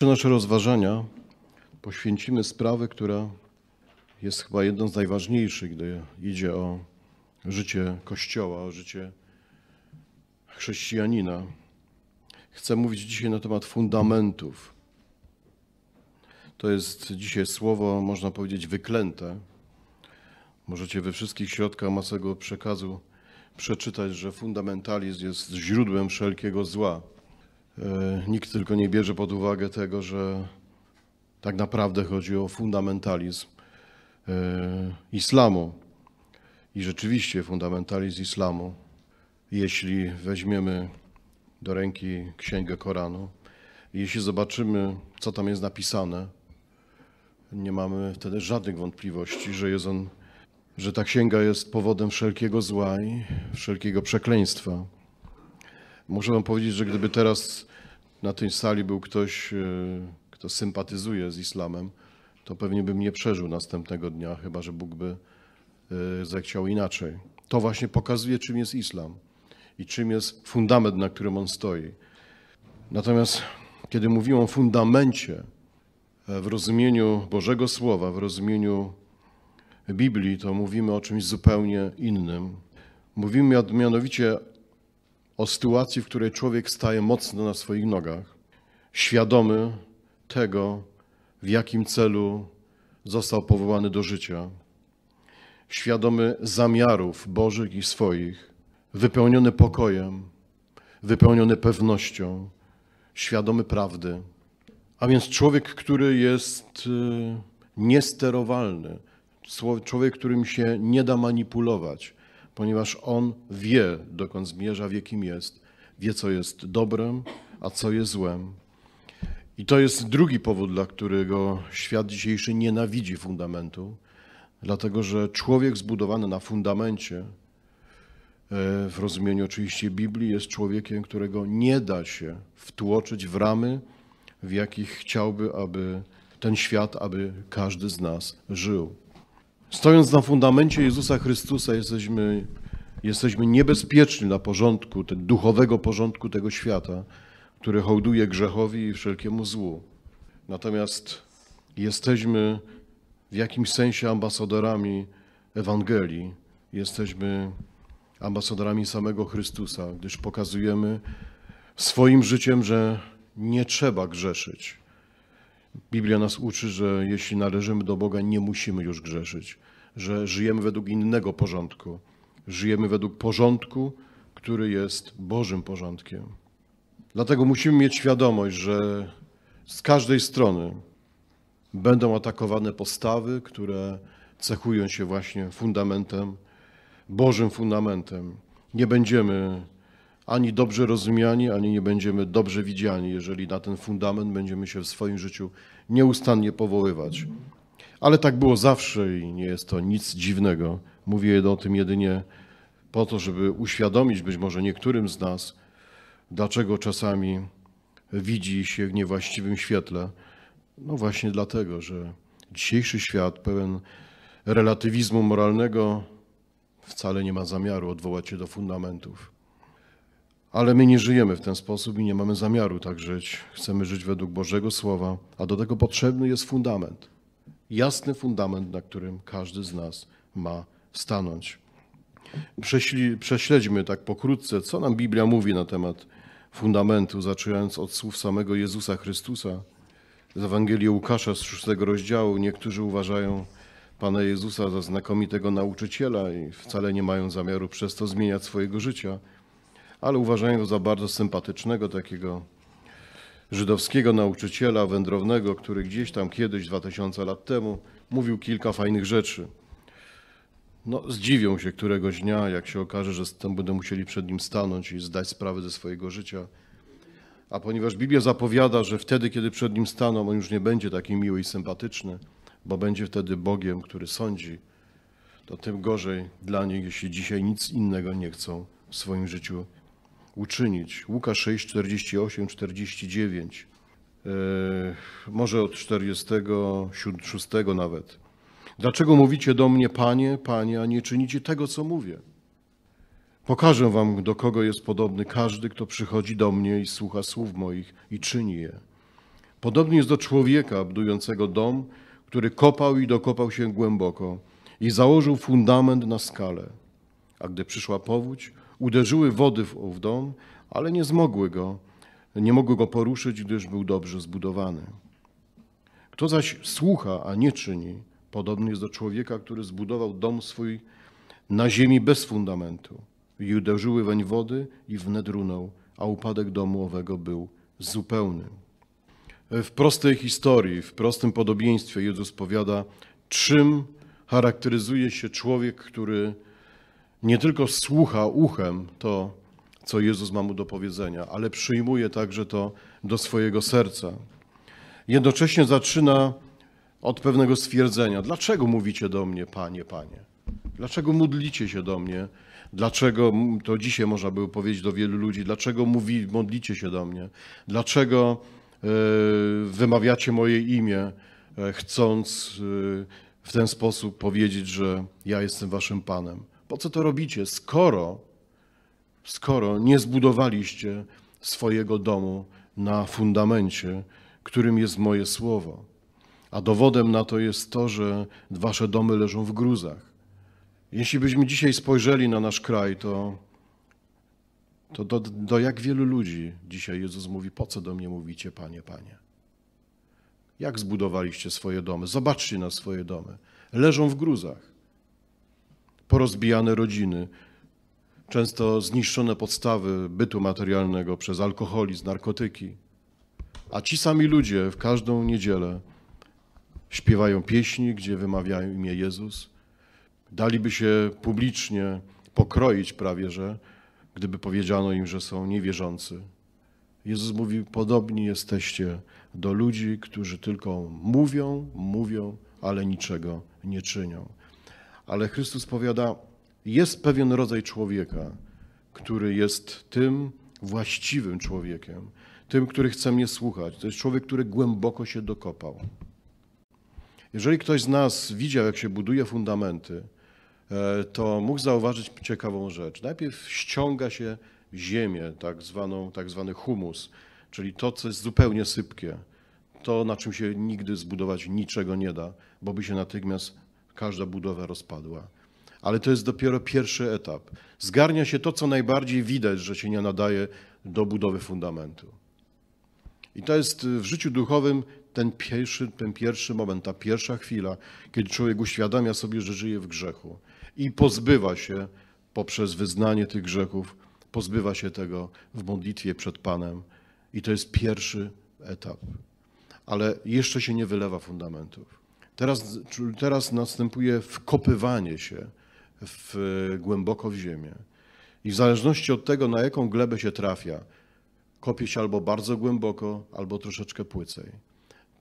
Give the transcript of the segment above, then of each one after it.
Przy nasze rozważania poświęcimy sprawę, która jest chyba jedną z najważniejszych, gdy idzie o życie Kościoła, o życie chrześcijanina. Chcę mówić dzisiaj na temat fundamentów. To jest dzisiaj słowo, można powiedzieć, wyklęte. Możecie we wszystkich środkach masowego przekazu przeczytać, że fundamentalizm jest źródłem wszelkiego zła. E, nikt tylko nie bierze pod uwagę tego, że tak naprawdę chodzi o fundamentalizm e, islamu. I rzeczywiście fundamentalizm islamu, jeśli weźmiemy do ręki Księgę Koranu, jeśli zobaczymy, co tam jest napisane, nie mamy wtedy żadnych wątpliwości, że jest on, że ta księga jest powodem wszelkiego zła i wszelkiego przekleństwa. Muszę wam powiedzieć, że gdyby teraz na tej sali był ktoś, e, kto sympatyzuje z islamem, to pewnie bym nie przeżył następnego dnia, chyba że Bóg by e, zechciał inaczej. To właśnie pokazuje, czym jest islam i czym jest fundament, na którym on stoi. Natomiast kiedy mówiłem o fundamencie e, w rozumieniu Bożego Słowa, w rozumieniu Biblii, to mówimy o czymś zupełnie innym. Mówimy mianowicie o sytuacji, w której człowiek staje mocno na swoich nogach, świadomy tego, w jakim celu został powołany do życia, świadomy zamiarów Bożych i swoich, wypełniony pokojem, wypełniony pewnością, świadomy prawdy. A więc człowiek, który jest y, niesterowalny, człowiek, którym się nie da manipulować, ponieważ On wie, dokąd zmierza, wie kim jest, wie co jest dobrem, a co jest złem. I to jest drugi powód, dla którego świat dzisiejszy nienawidzi fundamentu, dlatego że człowiek zbudowany na fundamencie, e, w rozumieniu oczywiście Biblii, jest człowiekiem, którego nie da się wtłoczyć w ramy, w jakich chciałby, aby ten świat, aby każdy z nas żył. Stojąc na fundamencie Jezusa Chrystusa, jesteśmy, jesteśmy niebezpieczni na porządku, ten duchowego porządku tego świata, który hołduje grzechowi i wszelkiemu złu. Natomiast jesteśmy w jakimś sensie ambasadorami Ewangelii, jesteśmy ambasadorami samego Chrystusa, gdyż pokazujemy swoim życiem, że nie trzeba grzeszyć, Biblia nas uczy, że jeśli należymy do Boga, nie musimy już grzeszyć, że żyjemy według innego porządku. Żyjemy według porządku, który jest Bożym porządkiem. Dlatego musimy mieć świadomość, że z każdej strony będą atakowane postawy, które cechują się właśnie fundamentem, Bożym fundamentem. Nie będziemy ani dobrze rozumiani, ani nie będziemy dobrze widziani, jeżeli na ten fundament będziemy się w swoim życiu nieustannie powoływać. Ale tak było zawsze i nie jest to nic dziwnego. Mówię o tym jedynie po to, żeby uświadomić być może niektórym z nas, dlaczego czasami widzi się w niewłaściwym świetle. No właśnie dlatego, że dzisiejszy świat pełen relatywizmu moralnego wcale nie ma zamiaru odwołać się do fundamentów. Ale my nie żyjemy w ten sposób i nie mamy zamiaru tak żyć. Chcemy żyć według Bożego Słowa, a do tego potrzebny jest fundament. Jasny fundament, na którym każdy z nas ma stanąć. Prześli, prześledźmy tak pokrótce, co nam Biblia mówi na temat fundamentu, zaczynając od słów samego Jezusa Chrystusa. Z Ewangelii Łukasza z szóstego rozdziału niektórzy uważają Pana Jezusa za znakomitego nauczyciela i wcale nie mają zamiaru przez to zmieniać swojego życia – ale uważają go za bardzo sympatycznego, takiego żydowskiego nauczyciela wędrownego, który gdzieś tam kiedyś, 2000 lat temu, mówił kilka fajnych rzeczy. No, zdziwią się któregoś dnia, jak się okaże, że będą musieli przed nim stanąć i zdać sprawę ze swojego życia. A ponieważ Biblia zapowiada, że wtedy, kiedy przed nim staną, on już nie będzie taki miły i sympatyczny, bo będzie wtedy Bogiem, który sądzi, to tym gorzej dla nich, jeśli dzisiaj nic innego nie chcą w swoim życiu uczynić. Łuka 6, 48, 49, może od 46 nawet. Dlaczego mówicie do mnie, Panie, Panie, a nie czynicie tego, co mówię? Pokażę wam, do kogo jest podobny każdy, kto przychodzi do mnie i słucha słów moich i czyni je. Podobnie jest do człowieka budującego dom, który kopał i dokopał się głęboko i założył fundament na skalę. A gdy przyszła powódź, Uderzyły wody w ów dom, ale nie zmogły go, nie mogły go poruszyć, gdyż był dobrze zbudowany. Kto zaś słucha, a nie czyni, podobny jest do człowieka, który zbudował dom swój na ziemi bez fundamentu. I uderzyły weń wody i wnet runął, a upadek domu owego był zupełny. W prostej historii, w prostym podobieństwie Jezus powiada, czym charakteryzuje się człowiek, który nie tylko słucha uchem to, co Jezus ma mu do powiedzenia, ale przyjmuje także to do swojego serca. Jednocześnie zaczyna od pewnego stwierdzenia: Dlaczego mówicie do mnie, panie, panie? Dlaczego modlicie się do mnie? Dlaczego, to dzisiaj można by powiedzieć do wielu ludzi, dlaczego mówi, modlicie się do mnie? Dlaczego yy, wymawiacie moje imię, e, chcąc yy, w ten sposób powiedzieć, że ja jestem waszym panem? Po co to robicie, skoro, skoro nie zbudowaliście swojego domu na fundamencie, którym jest moje słowo? A dowodem na to jest to, że wasze domy leżą w gruzach. Jeśli byśmy dzisiaj spojrzeli na nasz kraj, to, to do, do jak wielu ludzi dzisiaj Jezus mówi: Po co do mnie mówicie, panie, panie? Jak zbudowaliście swoje domy? Zobaczcie na swoje domy. Leżą w gruzach porozbijane rodziny, często zniszczone podstawy bytu materialnego przez alkoholizm, narkotyki. A ci sami ludzie w każdą niedzielę śpiewają pieśni, gdzie wymawiają imię Jezus. Daliby się publicznie pokroić prawie, że gdyby powiedziano im, że są niewierzący. Jezus mówi: Podobni jesteście do ludzi, którzy tylko mówią, mówią, ale niczego nie czynią ale Chrystus powiada, jest pewien rodzaj człowieka, który jest tym właściwym człowiekiem, tym, który chce mnie słuchać. To jest człowiek, który głęboko się dokopał. Jeżeli ktoś z nas widział, jak się buduje fundamenty, e, to mógł zauważyć ciekawą rzecz. Najpierw ściąga się ziemię, tak, zwaną, tak zwany humus, czyli to, co jest zupełnie sypkie, to, na czym się nigdy zbudować niczego nie da, bo by się natychmiast każda budowa rozpadła. Ale to jest dopiero pierwszy etap. Zgarnia się to, co najbardziej widać, że się nie nadaje do budowy fundamentu. I to jest y, w życiu duchowym ten pierwszy, ten pierwszy moment, ta pierwsza chwila, kiedy człowiek uświadamia sobie, że żyje w grzechu i pozbywa się poprzez wyznanie tych grzechów, pozbywa się tego w modlitwie przed Panem. I to jest pierwszy etap. Ale jeszcze się nie wylewa fundamentów. Teraz, teraz następuje wkopywanie się w, głęboko w ziemię. I w zależności od tego, na jaką glebę się trafia, kopie się albo bardzo głęboko, albo troszeczkę płycej.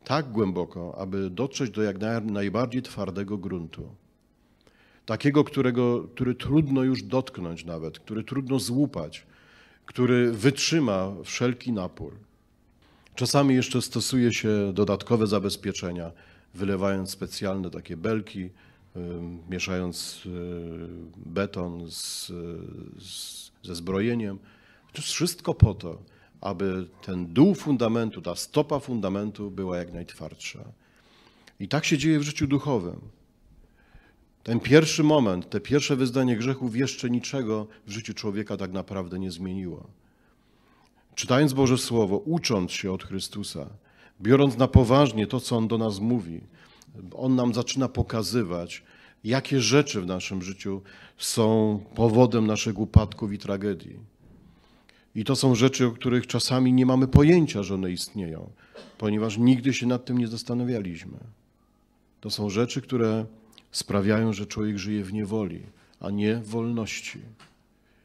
Tak głęboko, aby dotrzeć do jak najbardziej twardego gruntu. Takiego, którego, który trudno już dotknąć nawet, który trudno złupać, który wytrzyma wszelki napór. Czasami jeszcze stosuje się dodatkowe zabezpieczenia wylewając specjalne takie belki, y, mieszając y, beton z, z, ze zbrojeniem. To jest wszystko po to, aby ten dół fundamentu, ta stopa fundamentu była jak najtwardsza. I tak się dzieje w życiu duchowym. Ten pierwszy moment, te pierwsze wyznanie grzechów jeszcze niczego w życiu człowieka tak naprawdę nie zmieniło. Czytając Boże Słowo, ucząc się od Chrystusa, biorąc na poważnie to, co On do nas mówi, On nam zaczyna pokazywać, jakie rzeczy w naszym życiu są powodem naszych upadków i tragedii. I to są rzeczy, o których czasami nie mamy pojęcia, że one istnieją, ponieważ nigdy się nad tym nie zastanawialiśmy. To są rzeczy, które sprawiają, że człowiek żyje w niewoli, a nie w wolności.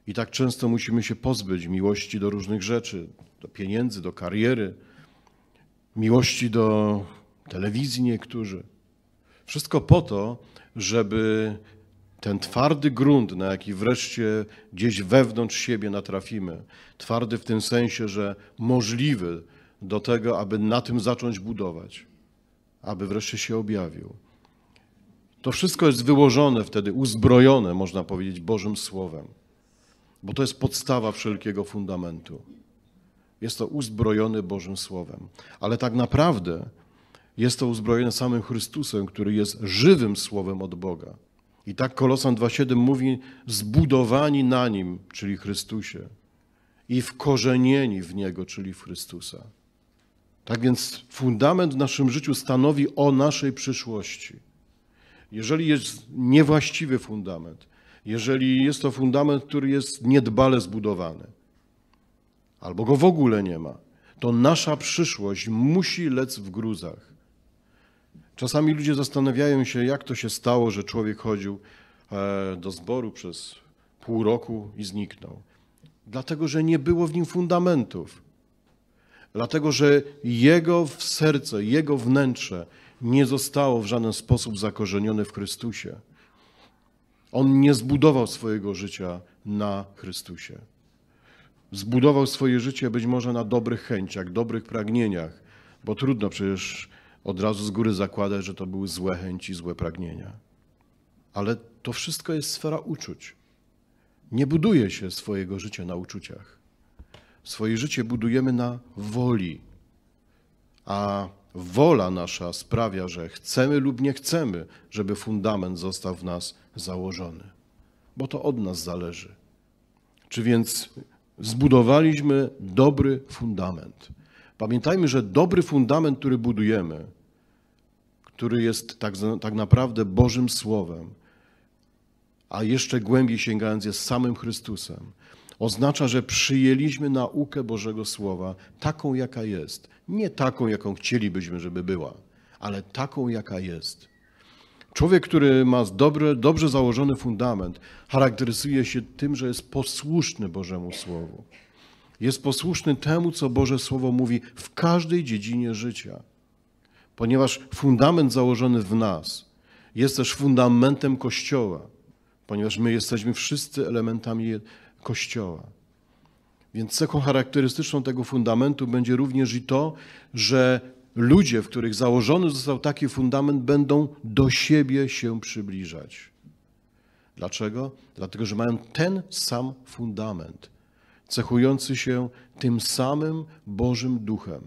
I tak często musimy się pozbyć miłości do różnych rzeczy, do pieniędzy, do kariery, miłości do telewizji niektórzy. Wszystko po to, żeby ten twardy grunt, na jaki wreszcie gdzieś wewnątrz siebie natrafimy, twardy w tym sensie, że możliwy do tego, aby na tym zacząć budować, aby wreszcie się objawił. To wszystko jest wyłożone wtedy, uzbrojone, można powiedzieć, Bożym Słowem, bo to jest podstawa wszelkiego fundamentu. Jest to uzbrojony Bożym Słowem. Ale tak naprawdę jest to uzbrojone samym Chrystusem, który jest żywym Słowem od Boga. I tak Kolosan 2,7 mówi, zbudowani na Nim, czyli Chrystusie, i wkorzenieni w Niego, czyli w Chrystusa. Tak więc fundament w naszym życiu stanowi o naszej przyszłości. Jeżeli jest niewłaściwy fundament, jeżeli jest to fundament, który jest niedbale zbudowany, albo go w ogóle nie ma, to nasza przyszłość musi lec w gruzach. Czasami ludzie zastanawiają się, jak to się stało, że człowiek chodził e, do zboru przez pół roku i zniknął. Dlatego, że nie było w nim fundamentów. Dlatego, że jego w serce, jego wnętrze nie zostało w żaden sposób zakorzenione w Chrystusie. On nie zbudował swojego życia na Chrystusie zbudował swoje życie być może na dobrych chęciach, dobrych pragnieniach, bo trudno przecież od razu z góry zakładać, że to były złe chęci, złe pragnienia. Ale to wszystko jest sfera uczuć. Nie buduje się swojego życia na uczuciach. Swoje życie budujemy na woli. A wola nasza sprawia, że chcemy lub nie chcemy, żeby fundament został w nas założony. Bo to od nas zależy. Czy więc zbudowaliśmy dobry fundament. Pamiętajmy, że dobry fundament, który budujemy, który jest tak, tak naprawdę Bożym Słowem, a jeszcze głębiej sięgając jest samym Chrystusem, oznacza, że przyjęliśmy naukę Bożego Słowa taką, jaka jest. Nie taką, jaką chcielibyśmy, żeby była, ale taką, jaka jest. Człowiek, który ma dobry, dobrze założony fundament, charakteryzuje się tym, że jest posłuszny Bożemu Słowu. Jest posłuszny temu, co Boże Słowo mówi w każdej dziedzinie życia, ponieważ fundament założony w nas jest też fundamentem Kościoła, ponieważ my jesteśmy wszyscy elementami Kościoła. Więc cechą charakterystyczną tego fundamentu będzie również i to, że ludzie, w których założony został taki fundament, będą do siebie się przybliżać. Dlaczego? Dlatego, że mają ten sam fundament, cechujący się tym samym Bożym Duchem,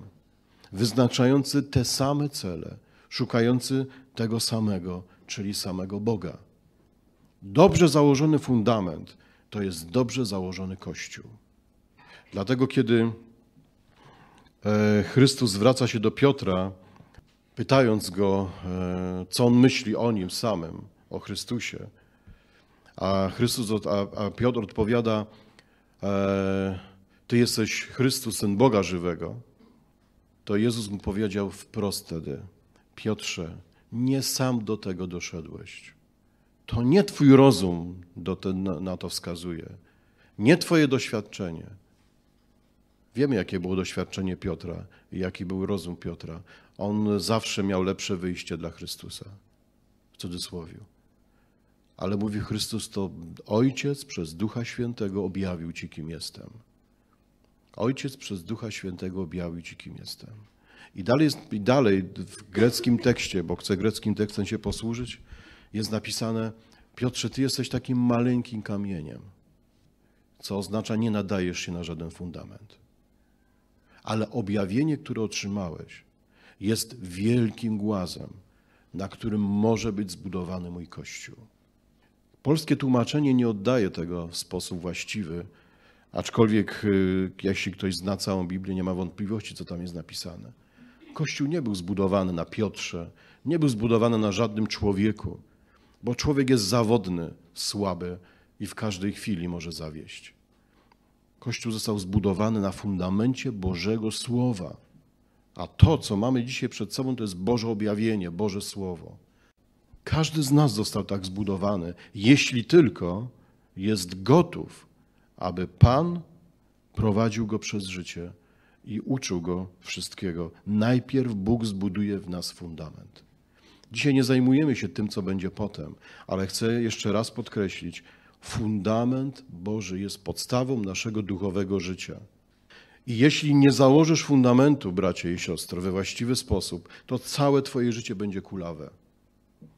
wyznaczający te same cele, szukający tego samego, czyli samego Boga. Dobrze założony fundament to jest dobrze założony Kościół. Dlatego, kiedy E, Chrystus zwraca się do Piotra, pytając go, e, co on myśli o nim samym, o Chrystusie. A, Chrystus, a, Piotr odpowiada, e, ty jesteś Chrystus, Syn Boga żywego. To Jezus mu powiedział wprost wtedy, Piotrze, nie sam do tego doszedłeś. To nie twój rozum do ten, na to wskazuje, nie twoje doświadczenie – Wiemy, jakie było doświadczenie Piotra i jaki był rozum Piotra. On zawsze miał lepsze wyjście dla Chrystusa, w cudzysłowie. Ale mówi Chrystus, to Ojciec przez Ducha Świętego objawił Ci, kim jestem. Ojciec przez Ducha Świętego objawił Ci, kim jestem. I dalej, jest, I dalej w greckim tekście, bo chcę greckim tekstem się posłużyć, jest napisane, Piotrze, Ty jesteś takim maleńkim kamieniem, co oznacza, nie nadajesz się na żaden fundament ale objawienie, które otrzymałeś, jest wielkim głazem, na którym może być zbudowany mój Kościół. Polskie tłumaczenie nie oddaje tego w sposób właściwy, aczkolwiek y, jeśli ktoś zna całą Biblię, nie ma wątpliwości, co tam jest napisane. Kościół nie był zbudowany na Piotrze, nie był zbudowany na żadnym człowieku, bo człowiek jest zawodny, słaby i w każdej chwili może zawieść. Kościół został zbudowany na fundamencie Bożego Słowa. A to, co mamy dzisiaj przed sobą, to jest Boże objawienie, Boże Słowo. Każdy z nas został tak zbudowany, jeśli tylko jest gotów, aby Pan prowadził go przez życie i uczył go wszystkiego. Najpierw Bóg zbuduje w nas fundament. Dzisiaj nie zajmujemy się tym, co będzie potem, ale chcę jeszcze raz podkreślić, fundament Boży jest podstawą naszego duchowego życia. I jeśli nie założysz fundamentu, bracie i siostro, we właściwy sposób, to całe Twoje życie będzie kulawe.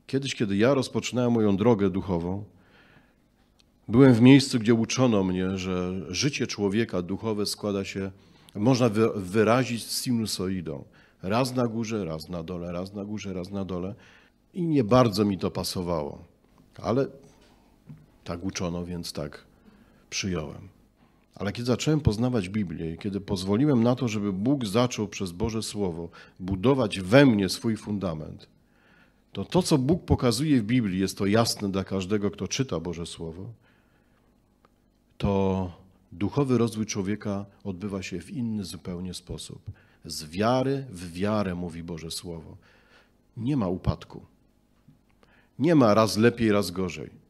Kiedyś, kiedy ja rozpoczynałem moją drogę duchową, byłem w miejscu, gdzie uczono mnie, że życie człowieka duchowe składa się, można wyrazić sinusoidą. Raz na górze, raz na dole, raz na górze, raz na dole. I nie bardzo mi to pasowało. Ale tak uczono, więc tak przyjąłem. Ale kiedy zacząłem poznawać Biblię, kiedy pozwoliłem na to, żeby Bóg zaczął przez Boże Słowo budować we mnie swój fundament, to to, co Bóg pokazuje w Biblii, jest to jasne dla każdego, kto czyta Boże Słowo, to duchowy rozwój człowieka odbywa się w inny zupełnie sposób. Z wiary w wiarę, mówi Boże Słowo. Nie ma upadku. Nie ma raz lepiej, raz gorzej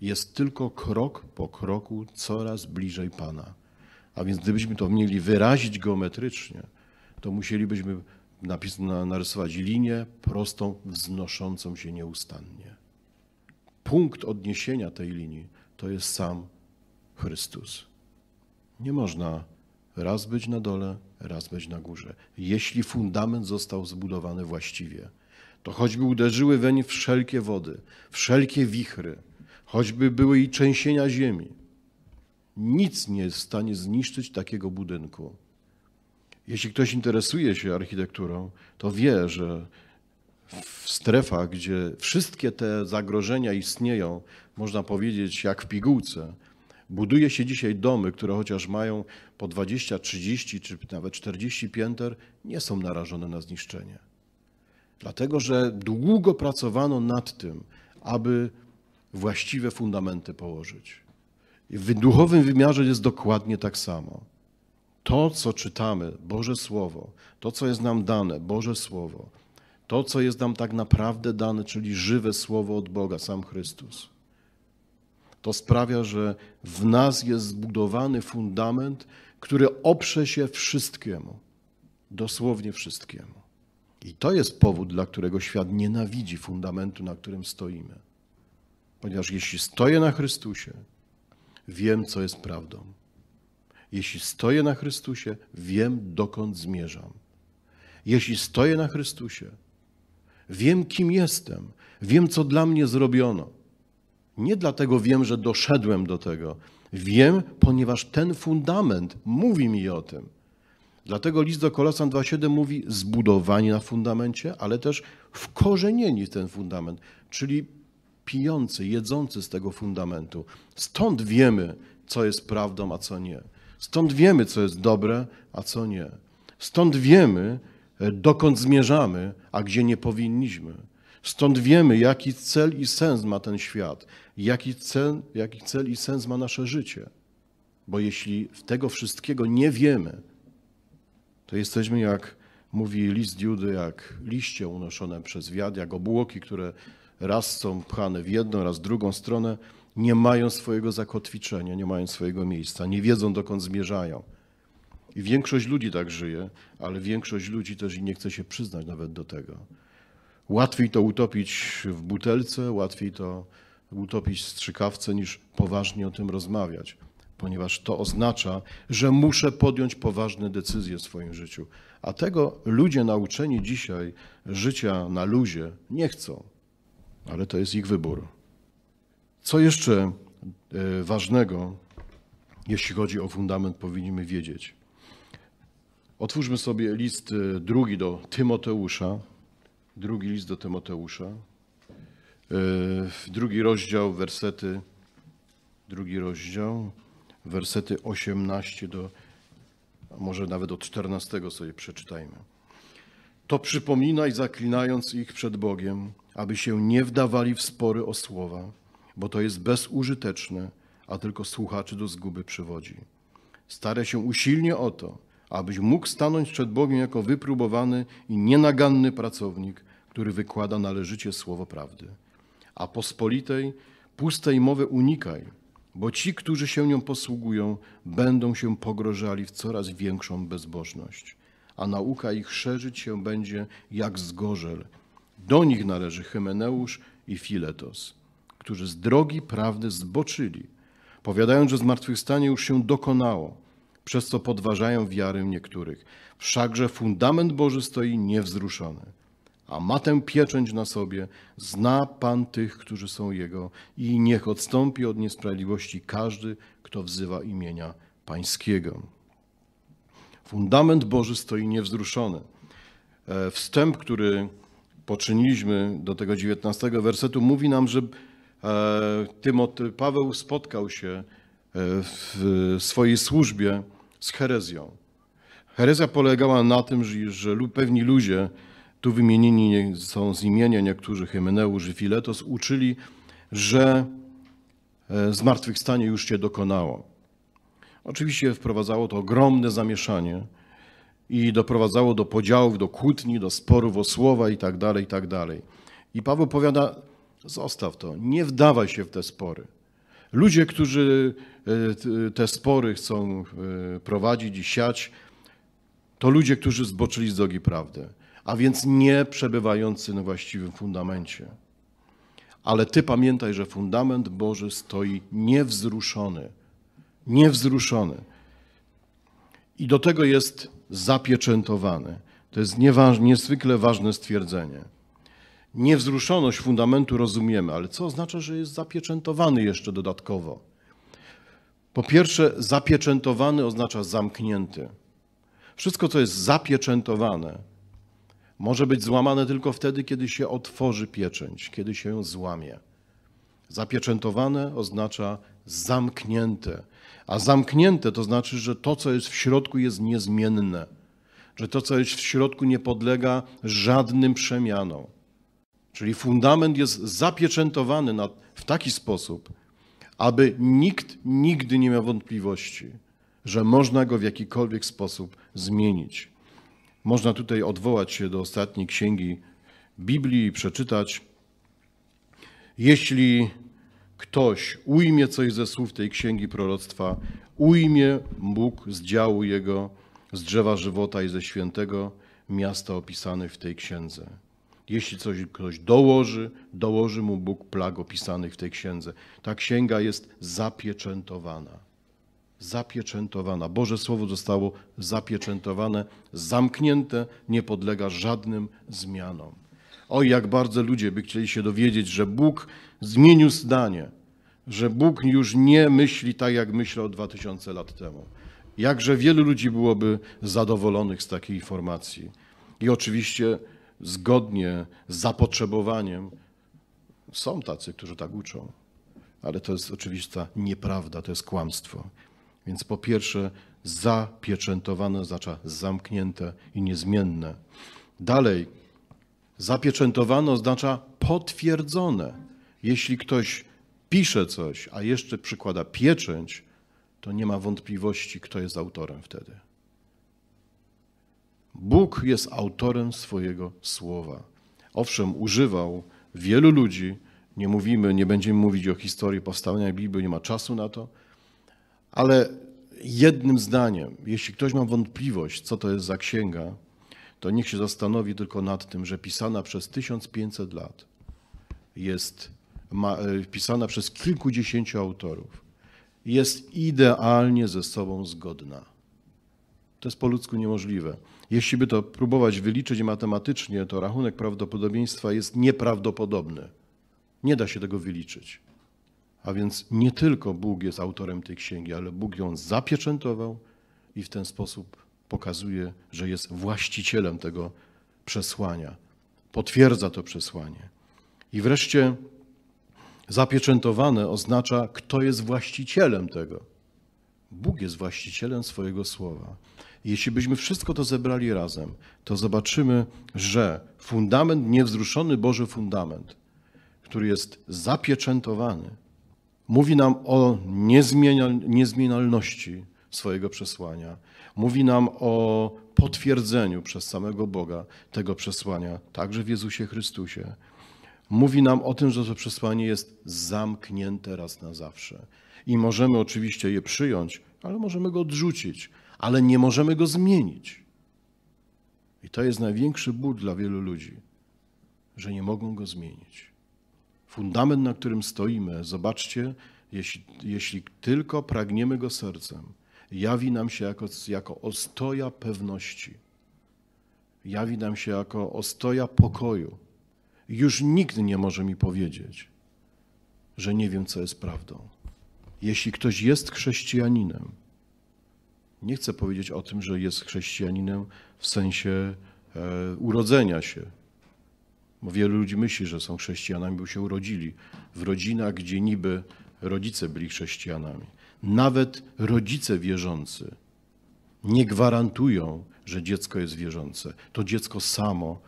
jest tylko krok po kroku coraz bliżej Pana. A więc gdybyśmy to mieli wyrazić geometrycznie, to musielibyśmy napis, na, narysować linię prostą, wznoszącą się nieustannie. Punkt odniesienia tej linii to jest sam Chrystus. Nie można raz być na dole, raz być na górze. Jeśli fundament został zbudowany właściwie, to choćby uderzyły weń wszelkie wody, wszelkie wichry, choćby były i trzęsienia ziemi. Nic nie jest w stanie zniszczyć takiego budynku. Jeśli ktoś interesuje się architekturą, to wie, że w strefach, gdzie wszystkie te zagrożenia istnieją, można powiedzieć jak w pigułce, buduje się dzisiaj domy, które chociaż mają po 20, 30 czy nawet 40 pięter, nie są narażone na zniszczenie. Dlatego, że długo pracowano nad tym, aby właściwe fundamenty położyć. w duchowym wymiarze jest dokładnie tak samo. To, co czytamy, Boże Słowo, to, co jest nam dane, Boże Słowo, to, co jest nam tak naprawdę dane, czyli żywe Słowo od Boga, sam Chrystus, to sprawia, że w nas jest zbudowany fundament, który oprze się wszystkiemu, dosłownie wszystkiemu. I to jest powód, dla którego świat nienawidzi fundamentu, na którym stoimy. Ponieważ jeśli stoję na Chrystusie, wiem, co jest prawdą. Jeśli stoję na Chrystusie, wiem, dokąd zmierzam. Jeśli stoję na Chrystusie, wiem, kim jestem, wiem, co dla mnie zrobiono. Nie dlatego wiem, że doszedłem do tego. Wiem, ponieważ ten fundament mówi mi o tym. Dlatego list do Kolosan 2.7 mówi zbudowani na fundamencie, ale też wkorzenieni w ten fundament, czyli pijący, jedzący z tego fundamentu. Stąd wiemy, co jest prawdą, a co nie. Stąd wiemy, co jest dobre, a co nie. Stąd wiemy, dokąd zmierzamy, a gdzie nie powinniśmy. Stąd wiemy, jaki cel i sens ma ten świat, jaki cel, jaki cel i sens ma nasze życie. Bo jeśli tego wszystkiego nie wiemy, to jesteśmy jak mówi list Judy, jak liście unoszone przez wiatr, jak obłoki, które raz są pchane w jedną, raz w drugą stronę, nie mają swojego zakotwiczenia, nie mają swojego miejsca, nie wiedzą dokąd zmierzają. I większość ludzi tak żyje, ale większość ludzi też nie chce się przyznać nawet do tego. Łatwiej to utopić w butelce, łatwiej to utopić w strzykawce, niż poważnie o tym rozmawiać, ponieważ to oznacza, że muszę podjąć poważne decyzje w swoim życiu. A tego ludzie nauczeni dzisiaj życia na luzie nie chcą ale to jest ich wybór. Co jeszcze e, ważnego, jeśli chodzi o fundament, powinniśmy wiedzieć? Otwórzmy sobie list e, drugi do Tymoteusza, drugi list do Tymoteusza, e, drugi rozdział, wersety, drugi rozdział, wersety 18 do, może nawet od 14 sobie przeczytajmy. To przypominaj, zaklinając ich przed Bogiem, aby się nie wdawali w spory o słowa, bo to jest bezużyteczne, a tylko słuchaczy do zguby przywodzi. Staraj się usilnie o to, abyś mógł stanąć przed Bogiem jako wypróbowany i nienaganny pracownik, który wykłada należycie słowo prawdy. A pospolitej, pustej mowy unikaj, bo ci, którzy się nią posługują, będą się pogrożali w coraz większą bezbożność, a nauka ich szerzyć się będzie jak zgorzel – do nich należy Hymeneusz i Filetos, którzy z drogi prawdy zboczyli, powiadając, że zmartwychwstanie już się dokonało, przez co podważają wiarę niektórych. Wszakże fundament Boży stoi niewzruszony. A ma tę pieczęć na sobie, zna Pan tych, którzy są Jego i niech odstąpi od niesprawiedliwości każdy, kto wzywa imienia Pańskiego. Fundament Boży stoi niewzruszony. E, wstęp, który poczyniliśmy do tego 19 wersetu, mówi nam, że e, Tymoty, Paweł spotkał się e, w swojej służbie z herezją. Herezja polegała na tym, że pewni ludzie, tu wymienieni są z imienia niektórzy, Hymeneusz i Filetos, uczyli, że e, zmartwychwstanie już się dokonało. Oczywiście wprowadzało to ogromne zamieszanie, i doprowadzało do podziałów, do kłótni, do sporów o słowa i tak dalej, i tak dalej. I Paweł powiada, zostaw to, nie wdawaj się w te spory. Ludzie, którzy e, te spory chcą e, prowadzić i siać, to ludzie, którzy zboczyli z drogi prawdy, a więc nie przebywający na właściwym fundamencie. Ale ty pamiętaj, że fundament Boży stoi niewzruszony. Niewzruszony. I do tego jest zapieczętowany. To jest nieważ, niezwykle ważne stwierdzenie. Niewzruszoność fundamentu rozumiemy, ale co oznacza, że jest zapieczętowany jeszcze dodatkowo? Po pierwsze, zapieczętowany oznacza zamknięty. Wszystko, co jest zapieczętowane, może być złamane tylko wtedy, kiedy się otworzy pieczęć, kiedy się ją złamie. Zapieczętowane oznacza zamknięte, a zamknięte to znaczy, że to, co jest w środku, jest niezmienne. Że to, co jest w środku, nie podlega żadnym przemianom. Czyli fundament jest zapieczętowany na, w taki sposób, aby nikt nigdy nie miał wątpliwości, że można go w jakikolwiek sposób zmienić. Można tutaj odwołać się do ostatniej księgi Biblii i przeczytać. Jeśli ktoś ujmie coś ze słów tej księgi proroctwa, ujmie Bóg z działu jego, z drzewa żywota i ze świętego miasta opisanych w tej księdze. Jeśli coś ktoś dołoży, dołoży mu Bóg plag opisanych w tej księdze. Ta księga jest zapieczętowana. Zapieczętowana. Boże Słowo zostało zapieczętowane, zamknięte, nie podlega żadnym zmianom. Oj, jak bardzo ludzie by chcieli się dowiedzieć, że Bóg zmienił zdanie, że Bóg już nie myśli tak, jak myślał 2000 lat temu. Jakże wielu ludzi byłoby zadowolonych z takiej informacji. I oczywiście zgodnie z zapotrzebowaniem są tacy, którzy tak uczą, ale to jest oczywista nieprawda, to jest kłamstwo. Więc po pierwsze, zapieczętowane oznacza zamknięte i niezmienne. Dalej, zapieczętowane oznacza potwierdzone. Jeśli ktoś pisze coś, a jeszcze przykłada pieczęć, to nie ma wątpliwości, kto jest autorem wtedy. Bóg jest autorem swojego słowa. Owszem, używał wielu ludzi, nie mówimy, nie będziemy mówić o historii powstania Biblii, nie ma czasu na to, ale jednym zdaniem, jeśli ktoś ma wątpliwość, co to jest za księga, to niech się zastanowi tylko nad tym, że pisana przez 1500 lat jest E, wpisana pisana przez kilkudziesięciu autorów, jest idealnie ze sobą zgodna. To jest po ludzku niemożliwe. Jeśli by to próbować wyliczyć matematycznie, to rachunek prawdopodobieństwa jest nieprawdopodobny. Nie da się tego wyliczyć. A więc nie tylko Bóg jest autorem tej księgi, ale Bóg ją zapieczętował i w ten sposób pokazuje, że jest właścicielem tego przesłania. Potwierdza to przesłanie. I wreszcie Zapieczętowane oznacza, kto jest właścicielem tego. Bóg jest właścicielem swojego słowa. Jeśli byśmy wszystko to zebrali razem, to zobaczymy, że fundament, niewzruszony Boży fundament, który jest zapieczętowany, mówi nam o niezmienialności swojego przesłania, mówi nam o potwierdzeniu przez samego Boga tego przesłania, także w Jezusie Chrystusie mówi nam o tym, że to przesłanie jest zamknięte raz na zawsze. I możemy oczywiście je przyjąć, ale możemy go odrzucić, ale nie możemy go zmienić. I to jest największy ból dla wielu ludzi, że nie mogą go zmienić. Fundament, na którym stoimy, zobaczcie, jeśli, jeśli tylko pragniemy go sercem, jawi nam się jako, jako ostoja pewności, jawi nam się jako ostoja pokoju już nikt nie może mi powiedzieć, że nie wiem, co jest prawdą. Jeśli ktoś jest chrześcijaninem, nie chcę powiedzieć o tym, że jest chrześcijaninem w sensie e, urodzenia się, bo wielu ludzi myśli, że są chrześcijanami, bo się urodzili w rodzinach, gdzie niby rodzice byli chrześcijanami. Nawet rodzice wierzący nie gwarantują, że dziecko jest wierzące. To dziecko samo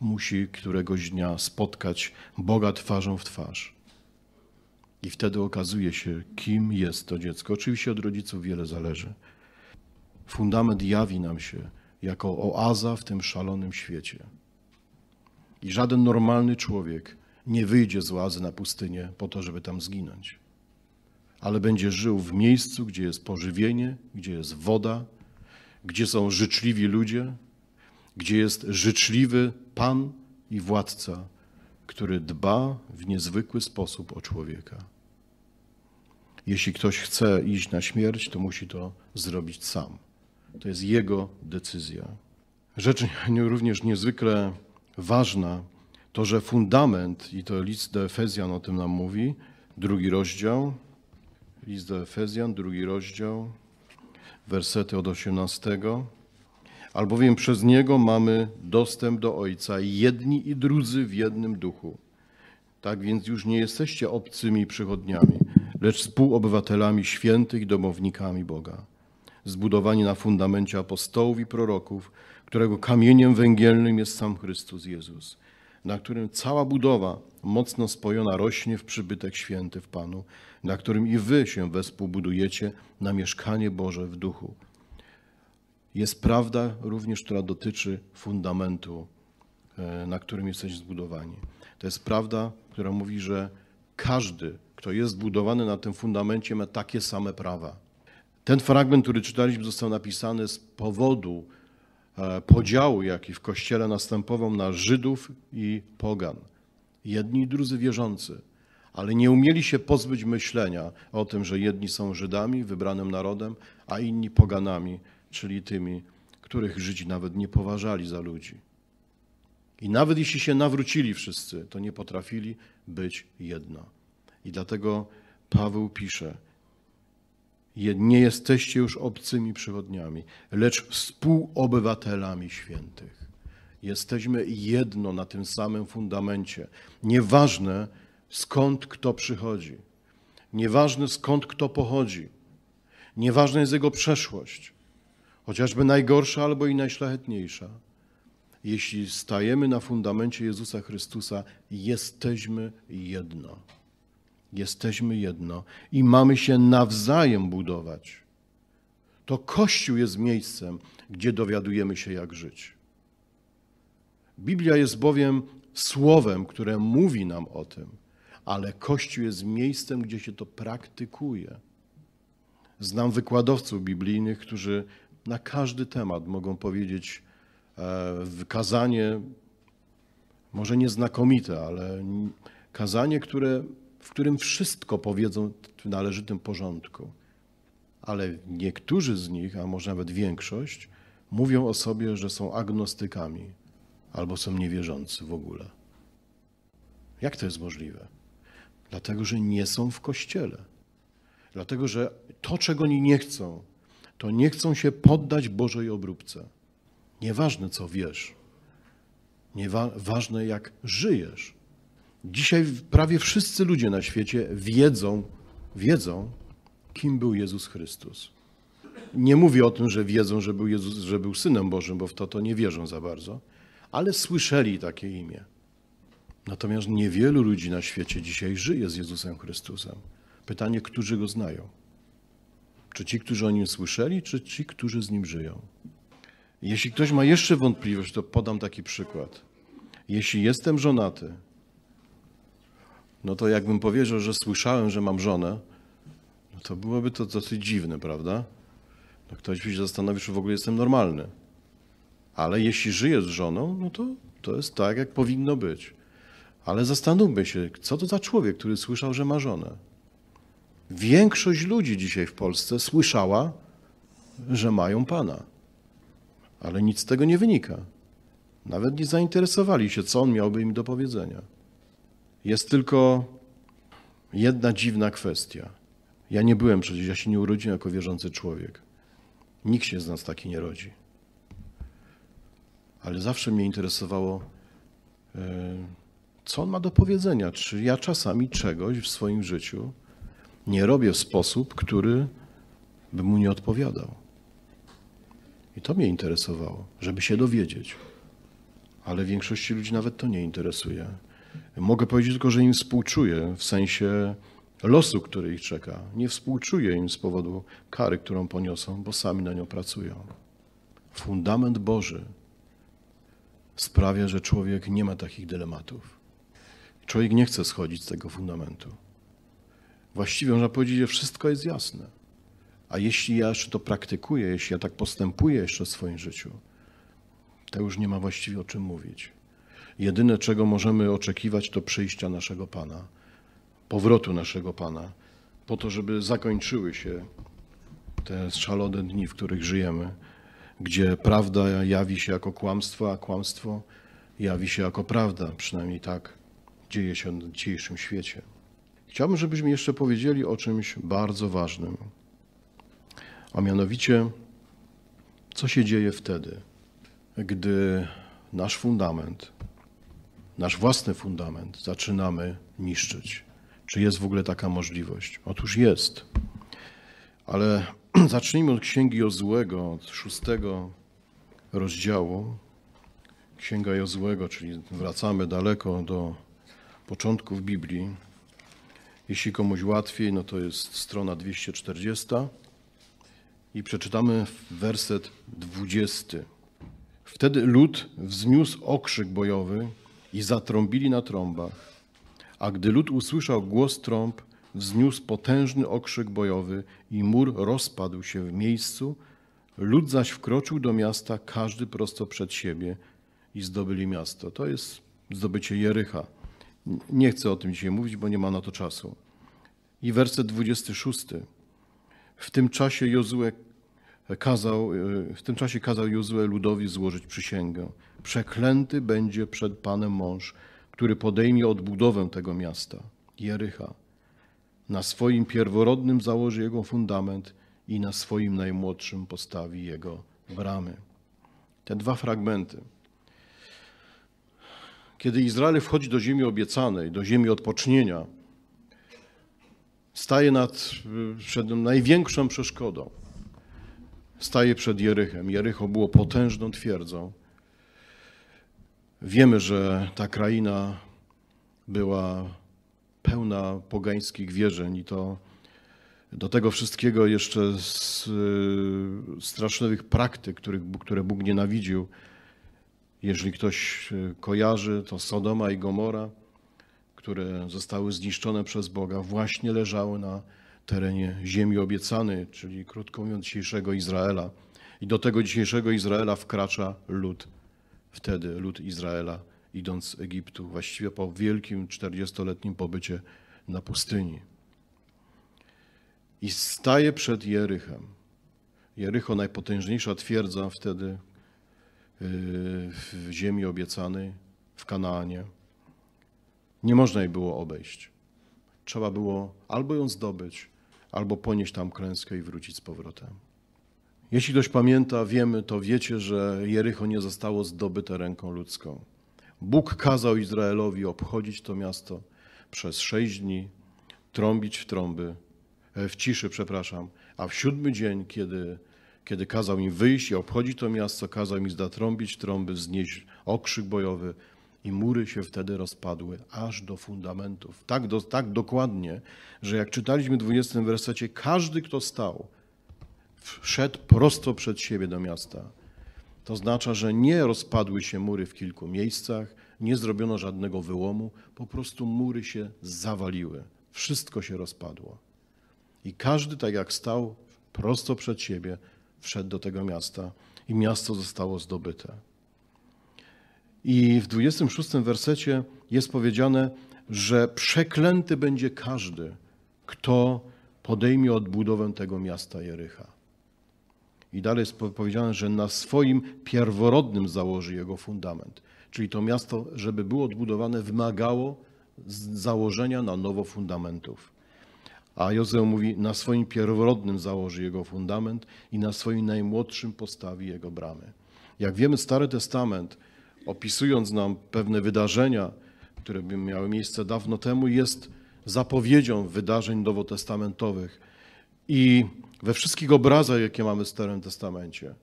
musi któregoś dnia spotkać Boga twarzą w twarz. I wtedy okazuje się, kim jest to dziecko. Oczywiście od rodziców wiele zależy. Fundament jawi nam się jako oaza w tym szalonym świecie. I żaden normalny człowiek nie wyjdzie z oazy na pustynię po to, żeby tam zginąć, ale będzie żył w miejscu, gdzie jest pożywienie, gdzie jest woda, gdzie są życzliwi ludzie, gdzie jest życzliwy Pan i władca, który dba w niezwykły sposób o człowieka. Jeśli ktoś chce iść na śmierć, to musi to zrobić sam. To jest jego decyzja. Rzecz również niezwykle ważna to, że fundament, i to list do Efezjan o tym nam mówi, drugi rozdział, list do Efezjan, drugi rozdział, wersety od 18 albowiem przez Niego mamy dostęp do Ojca, jedni i drudzy w jednym duchu. Tak więc już nie jesteście obcymi przychodniami, lecz współobywatelami świętych domownikami Boga, zbudowani na fundamencie apostołów i proroków, którego kamieniem węgielnym jest sam Chrystus Jezus, na którym cała budowa mocno spojona rośnie w przybytek święty w Panu, na którym i wy się wespół budujecie na mieszkanie Boże w duchu – jest prawda również, która dotyczy fundamentu, e, na którym jesteśmy zbudowani. To jest prawda, która mówi, że każdy, kto jest zbudowany na tym fundamencie, ma takie same prawa. Ten fragment, który czytaliśmy, został napisany z powodu e, podziału, jaki w Kościele następował na Żydów i Pogan. Jedni i drudzy wierzący, ale nie umieli się pozbyć myślenia o tym, że jedni są Żydami, wybranym narodem, a inni Poganami, czyli tymi, których Żydzi nawet nie poważali za ludzi. I nawet jeśli się nawrócili wszyscy, to nie potrafili być jedna. I dlatego Paweł pisze: Nie jesteście już obcymi przychodniami, lecz współobywatelami świętych. Jesteśmy jedno na tym samym fundamencie. Nieważne skąd kto przychodzi, nieważne skąd kto pochodzi, nieważna jest jego przeszłość chociażby najgorsza albo i najszlachetniejsza. Jeśli stajemy na fundamencie Jezusa Chrystusa, jesteśmy jedno. Jesteśmy jedno i mamy się nawzajem budować. To Kościół jest miejscem, gdzie dowiadujemy się, jak żyć. Biblia jest bowiem słowem, które mówi nam o tym, ale Kościół jest miejscem, gdzie się to praktykuje. Znam wykładowców biblijnych, którzy na każdy temat mogą powiedzieć e, kazanie, może nieznakomite, ale kazanie, które, w którym wszystko powiedzą w należytym porządku. Ale niektórzy z nich, a może nawet większość, mówią o sobie, że są agnostykami albo są niewierzący w ogóle. Jak to jest możliwe? Dlatego, że nie są w kościele. Dlatego, że to, czego oni nie chcą, to nie chcą się poddać Bożej obróbce. Nieważne, co wiesz, nieważne, jak żyjesz. Dzisiaj prawie wszyscy ludzie na świecie wiedzą, wiedzą, kim był Jezus Chrystus. Nie mówię o tym, że wiedzą, że był, Jezus, że był Synem Bożym, bo w to to nie wierzą za bardzo, ale słyszeli takie imię. Natomiast niewielu ludzi na świecie dzisiaj żyje z Jezusem Chrystusem. Pytanie, którzy go znają? Czy ci, którzy o nim słyszeli, czy ci, którzy z nim żyją? Jeśli ktoś ma jeszcze wątpliwość, to podam taki przykład. Jeśli jestem żonaty, no to jakbym powiedział, że słyszałem, że mam żonę, no to byłoby to dosyć dziwne, prawda? No ktoś by się zastanowił, czy w ogóle jestem normalny. Ale jeśli żyję z żoną, no to to jest tak, jak powinno być. Ale zastanówmy się, co to za człowiek, który słyszał, że ma żonę. Większość ludzi dzisiaj w Polsce słyszała, że mają Pana, ale nic z tego nie wynika. Nawet nie zainteresowali się, co on miałby im do powiedzenia. Jest tylko jedna dziwna kwestia. Ja nie byłem przecież, ja się nie urodziłem jako wierzący człowiek. Nikt się z nas taki nie rodzi. Ale zawsze mnie interesowało, e, co on ma do powiedzenia. Czy ja czasami czegoś w swoim życiu nie robię w sposób, który by mu nie odpowiadał. I to mnie interesowało, żeby się dowiedzieć. Ale większości ludzi nawet to nie interesuje. Mogę powiedzieć tylko, że im współczuję w sensie losu, który ich czeka. Nie współczuję im z powodu kary, którą poniosą, bo sami na nią pracują. Fundament Boży sprawia, że człowiek nie ma takich dylematów. Człowiek nie chce schodzić z tego fundamentu właściwie można powiedzieć, że wszystko jest jasne. A jeśli ja jeszcze to praktykuję, jeśli ja tak postępuję jeszcze w swoim życiu, to już nie ma właściwie o czym mówić. Jedyne, czego możemy oczekiwać, to przyjścia naszego Pana, powrotu naszego Pana, po to, żeby zakończyły się te szalone dni, w których żyjemy, gdzie prawda jawi się jako kłamstwo, a kłamstwo jawi się jako prawda, przynajmniej tak dzieje się w dzisiejszym świecie. Chciałbym, żebyśmy jeszcze powiedzieli o czymś bardzo ważnym, a mianowicie, co się dzieje wtedy, gdy nasz fundament, nasz własny fundament zaczynamy niszczyć. Czy jest w ogóle taka możliwość? Otóż jest. Ale zacznijmy od Księgi Jozłego, od szóstego rozdziału. Księga Jozłego, czyli wracamy daleko do początków Biblii. Jeśli komuś łatwiej, no to jest strona 240 i przeczytamy werset 20. Wtedy lud wzniósł okrzyk bojowy i zatrąbili na trąbach. A gdy lud usłyszał głos trąb, wzniósł potężny okrzyk bojowy i mur rozpadł się w miejscu. Lud zaś wkroczył do miasta, każdy prosto przed siebie i zdobyli miasto. To jest zdobycie Jericha. Nie chcę o tym dzisiaj mówić, bo nie ma na to czasu. I werset 26. W tym czasie Jozue kazał, e, w tym czasie kazał Jozue ludowi złożyć przysięgę. Przeklęty będzie przed Panem mąż, który podejmie odbudowę tego miasta, Jericha. Na swoim pierworodnym założy jego fundament i na swoim najmłodszym postawi jego bramy. Te dwa fragmenty. Kiedy Izrael wchodzi do ziemi obiecanej, do ziemi odpocznienia, staje nad, przed największą przeszkodą. Staje przed Jerychem. Jerycho było potężną twierdzą. Wiemy, że ta kraina była pełna pogańskich wierzeń i to do tego wszystkiego jeszcze z, y, straszliwych praktyk, których, które Bóg nienawidził, jeżeli ktoś y, kojarzy, to Sodoma i Gomora, które zostały zniszczone przez Boga, właśnie leżały na terenie ziemi obiecanej, czyli krótko mówiąc dzisiejszego Izraela. I do tego dzisiejszego Izraela wkracza lud, wtedy lud Izraela, idąc z Egiptu, właściwie po wielkim 40-letnim pobycie na pustyni. I staje przed Jerychem. Jerycho, najpotężniejsza twierdza wtedy w ziemi obiecanej, w Kanaanie. Nie można jej było obejść. Trzeba było albo ją zdobyć, albo ponieść tam klęskę i wrócić z powrotem. Jeśli ktoś pamięta, wiemy, to wiecie, że Jericho nie zostało zdobyte ręką ludzką. Bóg kazał Izraelowi obchodzić to miasto przez sześć dni, trąbić w trąby, e, w ciszy, przepraszam, a w siódmy dzień, kiedy kiedy kazał im wyjść i obchodzić to miasto, kazał im zatrąbić trąby, wznieść okrzyk bojowy i mury się wtedy rozpadły aż do fundamentów. Tak, do, tak dokładnie, że jak czytaliśmy w 20 wersecie, każdy, kto stał, wszedł prosto przed siebie do miasta. To oznacza, że nie rozpadły się mury w kilku miejscach, nie zrobiono żadnego wyłomu, po prostu mury się zawaliły. Wszystko się rozpadło. I każdy, tak jak stał prosto przed siebie, wszedł do tego miasta i miasto zostało zdobyte. I w 26 wersecie jest powiedziane, że przeklęty będzie każdy, kto podejmie odbudowę tego miasta Jericha. I dalej jest powiedziane, że na swoim pierworodnym założy jego fundament. Czyli to miasto, żeby było odbudowane, wymagało założenia na nowo fundamentów. A Józef mówi, na swoim pierworodnym założy jego fundament i na swoim najmłodszym postawi jego bramy. Jak wiemy, Stary Testament, opisując nam pewne wydarzenia, które miały miejsce dawno temu, jest zapowiedzią wydarzeń nowotestamentowych. I we wszystkich obrazach, jakie mamy w Starym Testamencie,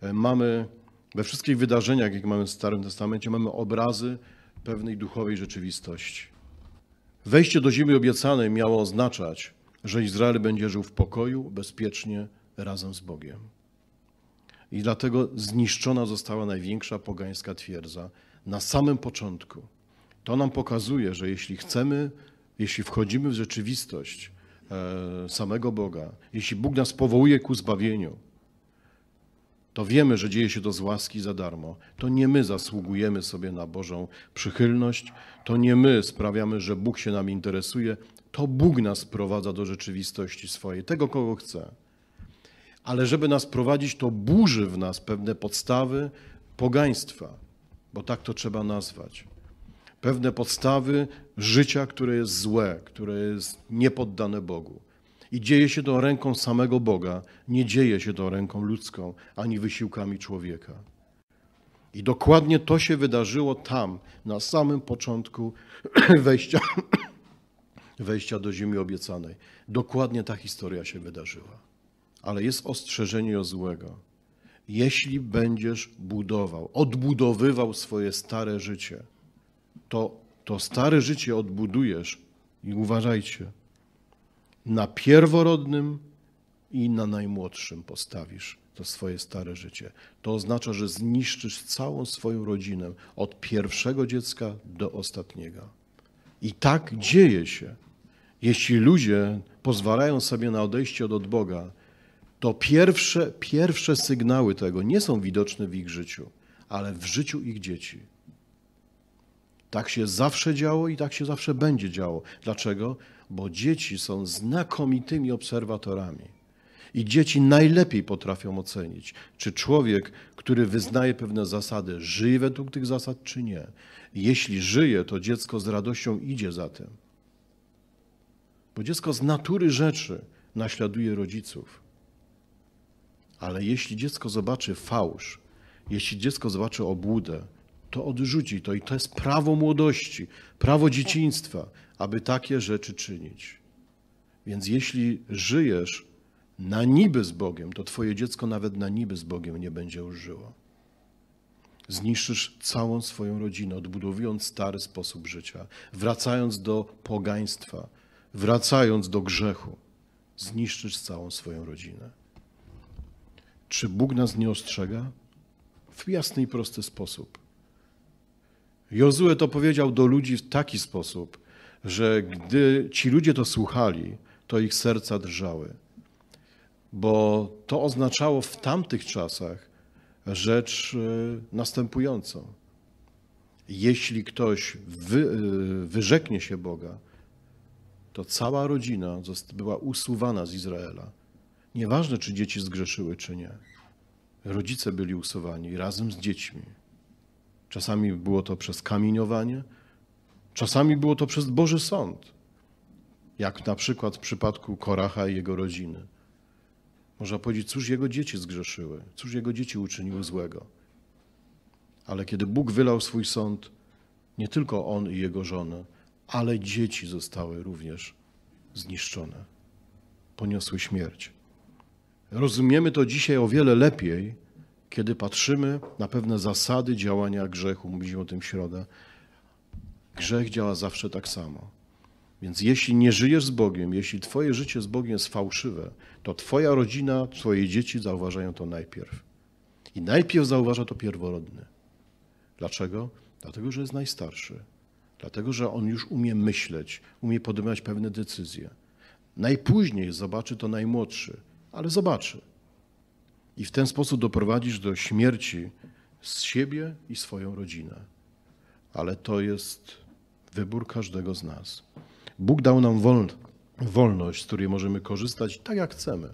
e, mamy, we wszystkich wydarzeniach, jakie mamy w Starym Testamencie, mamy obrazy pewnej duchowej rzeczywistości. Wejście do ziemi obiecanej miało oznaczać, że Izrael będzie żył w pokoju, bezpiecznie, razem z Bogiem. I dlatego zniszczona została największa pogańska twierdza na samym początku. To nam pokazuje, że jeśli chcemy, jeśli wchodzimy w rzeczywistość e, samego Boga, jeśli Bóg nas powołuje ku zbawieniu, to wiemy, że dzieje się to z łaski za darmo. To nie my zasługujemy sobie na Bożą przychylność, to nie my sprawiamy, że Bóg się nam interesuje, to Bóg nas prowadza do rzeczywistości swojej, tego kogo chce. Ale żeby nas prowadzić, to burzy w nas pewne podstawy pogaństwa, bo tak to trzeba nazwać. Pewne podstawy życia, które jest złe, które jest niepoddane Bogu. I dzieje się to ręką samego Boga, nie dzieje się to ręką ludzką ani wysiłkami człowieka. I dokładnie to się wydarzyło tam, na samym początku wejścia, wejścia do Ziemi Obiecanej. Dokładnie ta historia się wydarzyła. Ale jest ostrzeżenie o złego. Jeśli będziesz budował, odbudowywał swoje stare życie, to to stare życie odbudujesz i uważajcie, na pierworodnym i na najmłodszym postawisz to swoje stare życie. To oznacza, że zniszczysz całą swoją rodzinę od pierwszego dziecka do ostatniego. I tak dzieje się. Jeśli ludzie pozwalają sobie na odejście od Boga, to pierwsze, pierwsze sygnały tego nie są widoczne w ich życiu, ale w życiu ich dzieci. Tak się zawsze działo i tak się zawsze będzie działo. Dlaczego? bo dzieci są znakomitymi obserwatorami. I dzieci najlepiej potrafią ocenić, czy człowiek, który wyznaje pewne zasady, żyje według tych zasad, czy nie. Jeśli żyje, to dziecko z radością idzie za tym. Bo dziecko z natury rzeczy naśladuje rodziców. Ale jeśli dziecko zobaczy fałsz, jeśli dziecko zobaczy obłudę, to odrzuci to. I to jest prawo młodości, prawo dzieciństwa, aby takie rzeczy czynić. Więc jeśli żyjesz na niby z Bogiem, to twoje dziecko nawet na niby z Bogiem nie będzie już żyło. Zniszczysz całą swoją rodzinę, odbudowując stary sposób życia, wracając do pogaństwa, wracając do grzechu. Zniszczysz całą swoją rodzinę. Czy Bóg nas nie ostrzega? W jasny i prosty sposób. Jozue to powiedział do ludzi w taki sposób, że gdy ci ludzie to słuchali, to ich serca drżały. Bo to oznaczało w tamtych czasach rzecz e, następującą. Jeśli ktoś wy, e, wyrzeknie się Boga, to cała rodzina była usuwana z Izraela. Nieważne, czy dzieci zgrzeszyły, czy nie. Rodzice byli usuwani razem z dziećmi. Czasami było to przez kamieniowanie, czasami było to przez Boży Sąd, jak na przykład w przypadku Koracha i jego rodziny. Można powiedzieć, cóż jego dzieci zgrzeszyły, cóż jego dzieci uczyniły złego. Ale kiedy Bóg wylał swój sąd, nie tylko on i jego żona, ale dzieci zostały również zniszczone, poniosły śmierć. Rozumiemy to dzisiaj o wiele lepiej, kiedy patrzymy na pewne zasady działania grzechu, mówiliśmy o tym w środę, grzech działa zawsze tak samo. Więc jeśli nie żyjesz z Bogiem, jeśli Twoje życie z Bogiem jest fałszywe, to Twoja rodzina, Twoje dzieci zauważają to najpierw. I najpierw zauważa to pierworodny. Dlaczego? Dlatego, że jest najstarszy. Dlatego, że on już umie myśleć, umie podejmować pewne decyzje. Najpóźniej zobaczy to najmłodszy, ale zobaczy i w ten sposób doprowadzisz do śmierci z siebie i swoją rodzinę. Ale to jest wybór każdego z nas. Bóg dał nam wol, wolność, z której możemy korzystać tak, jak chcemy.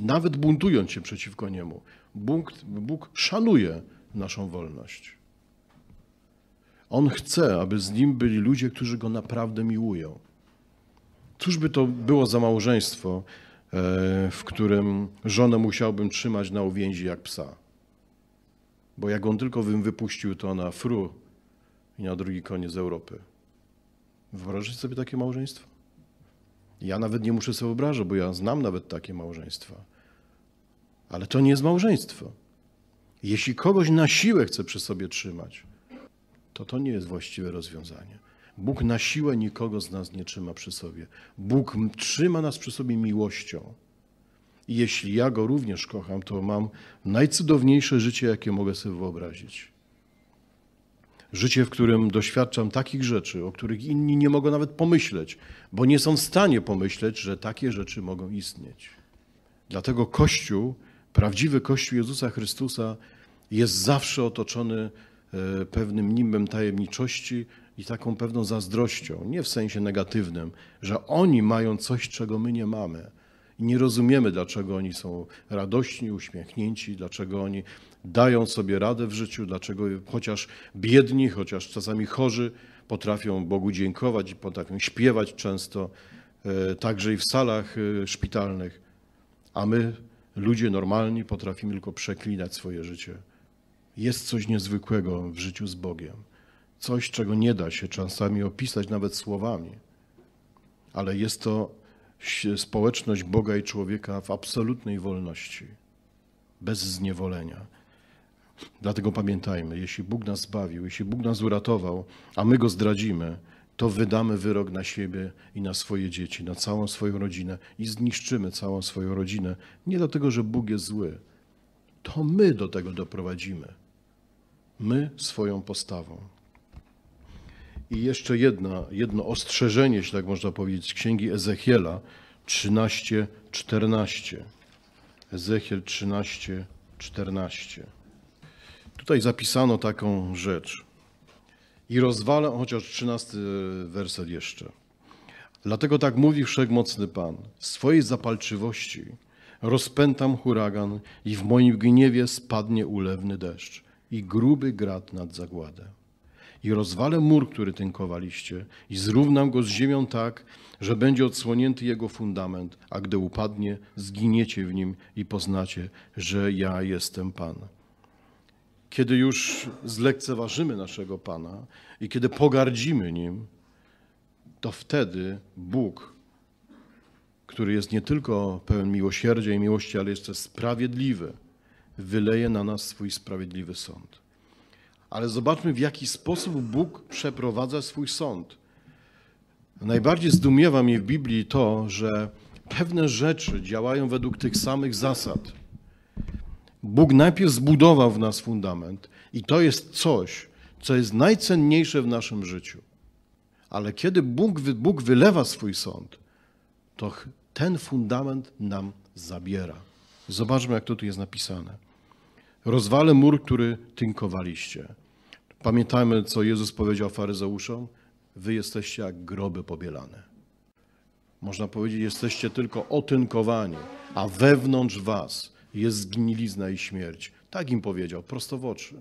Nawet buntując się przeciwko niemu, Bóg, Bóg szanuje naszą wolność. On chce, aby z nim byli ludzie, którzy go naprawdę miłują. Cóż by to było za małżeństwo, E, w którym żonę musiałbym trzymać na uwięzi jak psa. Bo jak on tylko bym wypuścił, to na fru i na drugi koniec Europy. Wyobrażasz sobie takie małżeństwo? Ja nawet nie muszę sobie wyobrażać, bo ja znam nawet takie małżeństwa. Ale to nie jest małżeństwo. Jeśli kogoś na siłę chce przy sobie trzymać, to to nie jest właściwe rozwiązanie. Bóg na siłę nikogo z nas nie trzyma przy sobie. Bóg trzyma nas przy sobie miłością. I jeśli ja go również kocham, to mam najcudowniejsze życie, jakie mogę sobie wyobrazić. Życie, w którym doświadczam takich rzeczy, o których inni nie mogą nawet pomyśleć, bo nie są w stanie pomyśleć, że takie rzeczy mogą istnieć. Dlatego Kościół, prawdziwy Kościół Jezusa Chrystusa, jest zawsze otoczony e, pewnym nimbem tajemniczości, i taką pewną zazdrością, nie w sensie negatywnym, że oni mają coś, czego my nie mamy. I nie rozumiemy, dlaczego oni są radośni, uśmiechnięci, dlaczego oni dają sobie radę w życiu, dlaczego chociaż biedni, chociaż czasami chorzy, potrafią Bogu dziękować i potrafią śpiewać często, e, także i w salach e, szpitalnych. A my, ludzie normalni, potrafimy tylko przeklinać swoje życie. Jest coś niezwykłego w życiu z Bogiem coś, czego nie da się czasami opisać nawet słowami, ale jest to społeczność Boga i człowieka w absolutnej wolności, bez zniewolenia. Dlatego pamiętajmy, jeśli Bóg nas zbawił, jeśli Bóg nas uratował, a my go zdradzimy, to wydamy wyrok na siebie i na swoje dzieci, na całą swoją rodzinę i zniszczymy całą swoją rodzinę. Nie dlatego, że Bóg jest zły. To my do tego doprowadzimy. My swoją postawą. I jeszcze jedna, jedno ostrzeżenie, jeśli tak można powiedzieć, z księgi Ezechiela 13:14. Ezechiel 13:14. Tutaj zapisano taką rzecz. I rozwalę, chociaż 13 e, werset jeszcze. Dlatego tak mówi wszechmocny Pan: swojej zapalczywości rozpętam huragan i w moim gniewie spadnie ulewny deszcz i gruby grat nad zagładę i rozwalę mur, który tynkowaliście i zrównam go z ziemią tak, że będzie odsłonięty jego fundament, a gdy upadnie, zginiecie w nim i poznacie, że ja jestem Pan. Kiedy już zlekceważymy naszego Pana i kiedy pogardzimy nim, to wtedy Bóg, który jest nie tylko pełen miłosierdzia i miłości, ale jeszcze sprawiedliwy, wyleje na nas swój sprawiedliwy sąd ale zobaczmy, w jaki sposób Bóg przeprowadza swój sąd. Najbardziej zdumiewa mnie w Biblii to, że pewne rzeczy działają według tych samych zasad. Bóg najpierw zbudował w nas fundament i to jest coś, co jest najcenniejsze w naszym życiu. Ale kiedy Bóg, Bóg wylewa swój sąd, to ten fundament nam zabiera. Zobaczmy, jak to tu jest napisane. Rozwalę mur, który tynkowaliście. Pamiętajmy, co Jezus powiedział faryzeuszom: Wy jesteście jak groby pobielane. Można powiedzieć, jesteście tylko otynkowani, a wewnątrz was jest zgnilizna i śmierć. Tak im powiedział, prosto w oczy.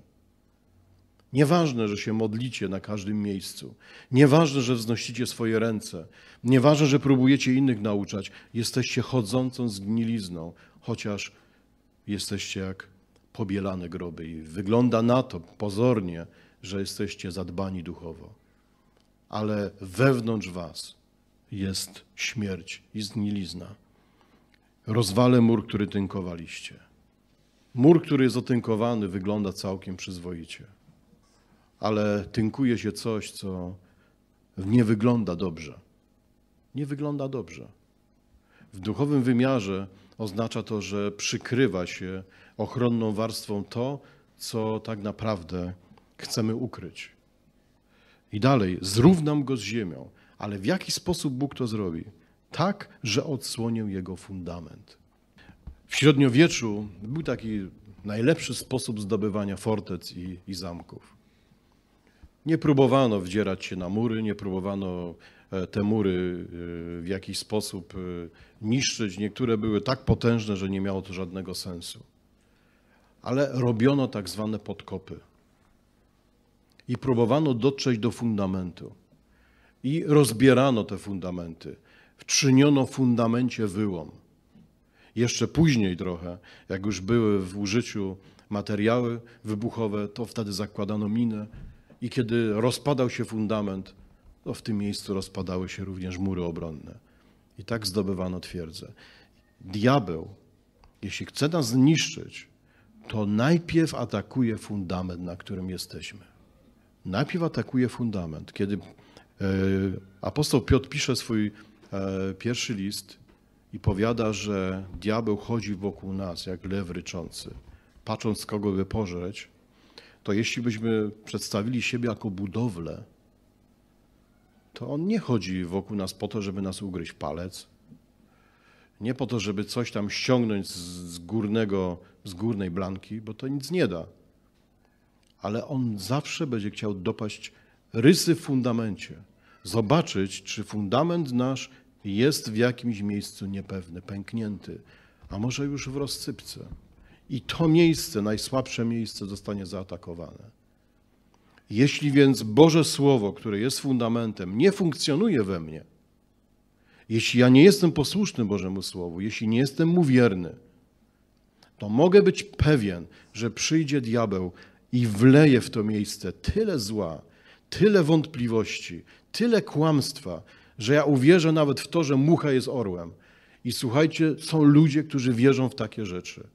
Nieważne, że się modlicie na każdym miejscu. Nieważne, że wznosicie swoje ręce. Nieważne, że próbujecie innych nauczać. Jesteście chodzącą zgnilizną, chociaż jesteście jak pobielane groby. I wygląda na to pozornie, że jesteście zadbani duchowo, ale wewnątrz was jest śmierć i znilizna. Rozwalę mur, który tynkowaliście. Mur, który jest otynkowany, wygląda całkiem przyzwoicie, ale tynkuje się coś, co nie wygląda dobrze. Nie wygląda dobrze. W duchowym wymiarze oznacza to, że przykrywa się ochronną warstwą to, co tak naprawdę chcemy ukryć. I dalej, zrównam go z ziemią, ale w jaki sposób Bóg to zrobi? Tak, że odsłonię jego fundament. W średniowieczu był taki najlepszy sposób zdobywania fortec i, i zamków. Nie próbowano wdzierać się na mury, nie próbowano e, te mury e, w jakiś sposób e, niszczyć. Niektóre były tak potężne, że nie miało to żadnego sensu. Ale robiono tak zwane podkopy i próbowano dotrzeć do fundamentu. I rozbierano te fundamenty. Wczyniono w fundamencie wyłom. Jeszcze później trochę, jak już były w użyciu materiały wybuchowe, to wtedy zakładano minę i kiedy rozpadał się fundament, to w tym miejscu rozpadały się również mury obronne. I tak zdobywano twierdzę. Diabeł, jeśli chce nas zniszczyć, to najpierw atakuje fundament, na którym jesteśmy najpierw atakuje fundament. Kiedy e, apostoł Piotr pisze swój e, pierwszy list i powiada, że diabeł chodzi wokół nas jak lew ryczący, patrząc kogo by pożreć, to jeśli byśmy przedstawili siebie jako budowlę, to on nie chodzi wokół nas po to, żeby nas ugryźć palec, nie po to, żeby coś tam ściągnąć z, górnego, z górnej blanki, bo to nic nie da ale on zawsze będzie chciał dopaść rysy w fundamencie, zobaczyć, czy fundament nasz jest w jakimś miejscu niepewny, pęknięty, a może już w rozsypce. I to miejsce, najsłabsze miejsce, zostanie zaatakowane. Jeśli więc Boże Słowo, które jest fundamentem, nie funkcjonuje we mnie, jeśli ja nie jestem posłuszny Bożemu Słowu, jeśli nie jestem mu wierny, to mogę być pewien, że przyjdzie diabeł i wleje w to miejsce tyle zła, tyle wątpliwości, tyle kłamstwa, że ja uwierzę nawet w to, że mucha jest orłem. I słuchajcie, są ludzie, którzy wierzą w takie rzeczy.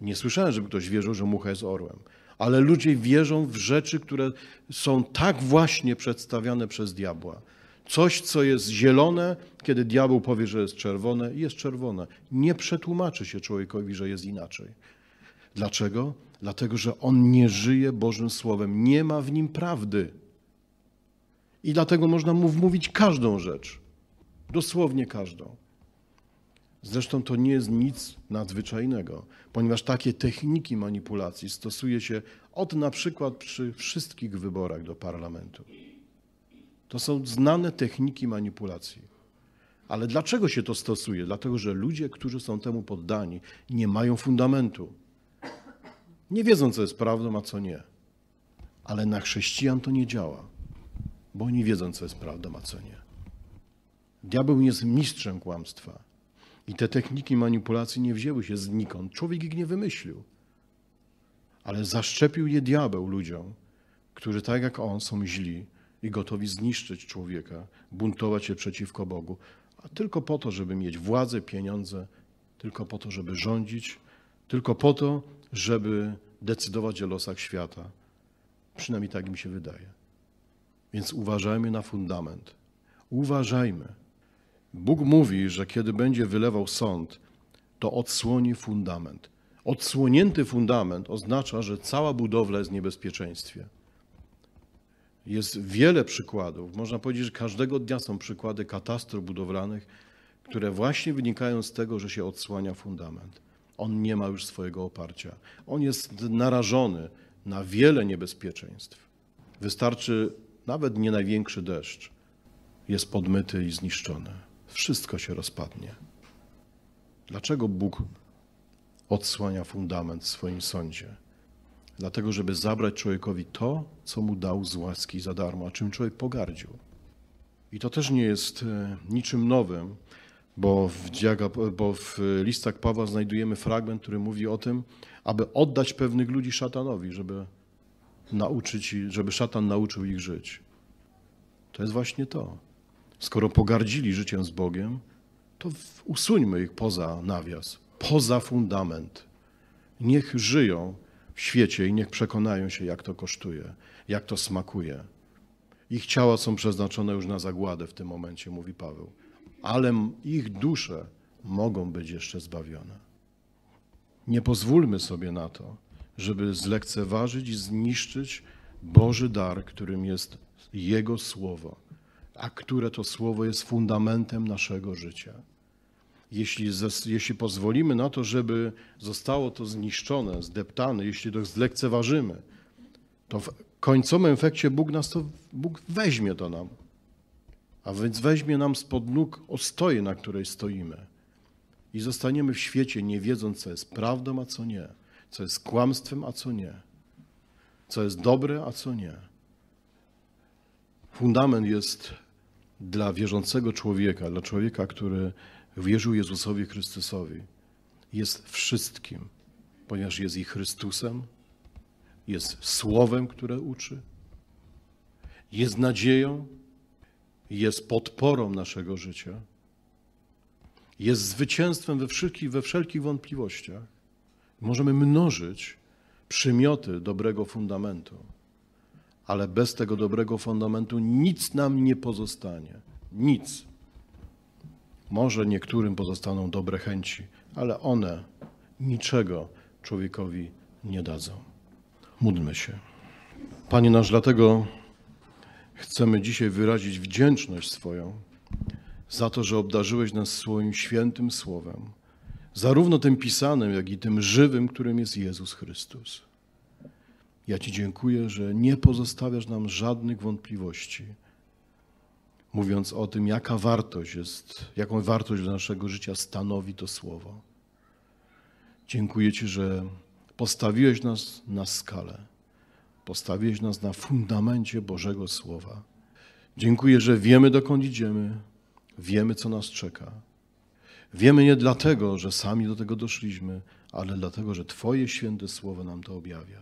Nie słyszałem, żeby ktoś wierzył, że mucha jest orłem, ale ludzie wierzą w rzeczy, które są tak właśnie przedstawiane przez diabła. Coś, co jest zielone, kiedy diabeł powie, że jest czerwone, jest czerwone. Nie przetłumaczy się człowiekowi, że jest inaczej. Dlaczego? dlatego że on nie żyje Bożym Słowem, nie ma w nim prawdy. I dlatego można mu wmówić każdą rzecz, dosłownie każdą. Zresztą to nie jest nic nadzwyczajnego, ponieważ takie techniki manipulacji stosuje się od na przykład przy wszystkich wyborach do parlamentu. To są znane techniki manipulacji. Ale dlaczego się to stosuje? Dlatego, że ludzie, którzy są temu poddani, nie mają fundamentu nie wiedzą, co jest prawdą, a co nie. Ale na chrześcijan to nie działa, bo oni wiedzą, co jest prawdą, a co nie. Diabeł jest mistrzem kłamstwa. I te techniki manipulacji nie wzięły się znikąd. Człowiek ich nie wymyślił. Ale zaszczepił je diabeł ludziom, którzy tak jak on są źli i gotowi zniszczyć człowieka, buntować się przeciwko Bogu, a tylko po to, żeby mieć władzę, pieniądze, tylko po to, żeby rządzić, tylko po to, żeby decydować o losach świata. Przynajmniej tak mi się wydaje. Więc uważajmy na fundament. Uważajmy. Bóg mówi, że kiedy będzie wylewał sąd, to odsłoni fundament. Odsłonięty fundament oznacza, że cała budowla jest w niebezpieczeństwie. Jest wiele przykładów, można powiedzieć, że każdego dnia są przykłady katastrof budowlanych, które właśnie wynikają z tego, że się odsłania fundament. On nie ma już swojego oparcia. On jest narażony na wiele niebezpieczeństw. Wystarczy nawet nie największy deszcz. Jest podmyty i zniszczony. Wszystko się rozpadnie. Dlaczego Bóg odsłania fundament w swoim sądzie? Dlatego, żeby zabrać człowiekowi to, co mu dał z łaski za darmo, a czym człowiek pogardził. I to też nie jest e, niczym nowym. Bo w, diaga, bo w listach Pawła znajdujemy fragment, który mówi o tym, aby oddać pewnych ludzi szatanowi, żeby nauczyć, żeby szatan nauczył ich żyć. To jest właśnie to. Skoro pogardzili życiem z Bogiem, to usuńmy ich poza nawias, poza fundament. Niech żyją w świecie i niech przekonają się, jak to kosztuje, jak to smakuje. Ich ciała są przeznaczone już na zagładę w tym momencie, mówi Paweł ale ich dusze mogą być jeszcze zbawione. Nie pozwólmy sobie na to, żeby zlekceważyć i zniszczyć Boży dar, którym jest Jego Słowo, a które to Słowo jest fundamentem naszego życia. Jeśli, jeśli pozwolimy na to, żeby zostało to zniszczone, zdeptane, jeśli to zlekceważymy, to w końcowym efekcie Bóg nas to, Bóg weźmie to nam. A więc weźmie nam spod nóg ostoję, na której stoimy. I zostaniemy w świecie, nie wiedząc, co jest prawdą, a co nie, co jest kłamstwem, a co nie, co jest dobre, a co nie. Fundament jest dla wierzącego człowieka, dla człowieka, który wierzył Jezusowi Chrystusowi, jest wszystkim, ponieważ jest i Chrystusem, jest Słowem, które uczy, jest nadzieją, jest podporą naszego życia, jest zwycięstwem we wszelkich, we wszelkich wątpliwościach. Możemy mnożyć przymioty dobrego fundamentu, ale bez tego dobrego fundamentu nic nam nie pozostanie. Nic. Może niektórym pozostaną dobre chęci, ale one niczego człowiekowi nie dadzą. Módlmy się. Panie nasz, dlatego Chcemy dzisiaj wyrazić wdzięczność swoją za to, że obdarzyłeś nas swoim świętym słowem, zarówno tym pisanym, jak i tym żywym, którym jest Jezus Chrystus. Ja Ci dziękuję, że nie pozostawiasz nam żadnych wątpliwości, mówiąc o tym, jaka wartość jest, jaką wartość dla naszego życia stanowi to słowo. Dziękuję Ci, że postawiłeś nas na skalę Postawiłeś nas na fundamencie Bożego Słowa. Dziękuję, że wiemy, dokąd idziemy, wiemy, co nas czeka. Wiemy nie dlatego, że sami do tego doszliśmy, ale dlatego, że Twoje święte słowo nam to objawia.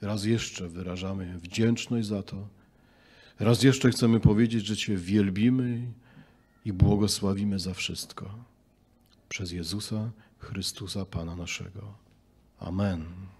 Raz jeszcze wyrażamy wdzięczność za to. Raz jeszcze chcemy powiedzieć, że Cię wielbimy i błogosławimy za wszystko. Przez Jezusa Chrystusa, Pana naszego. Amen.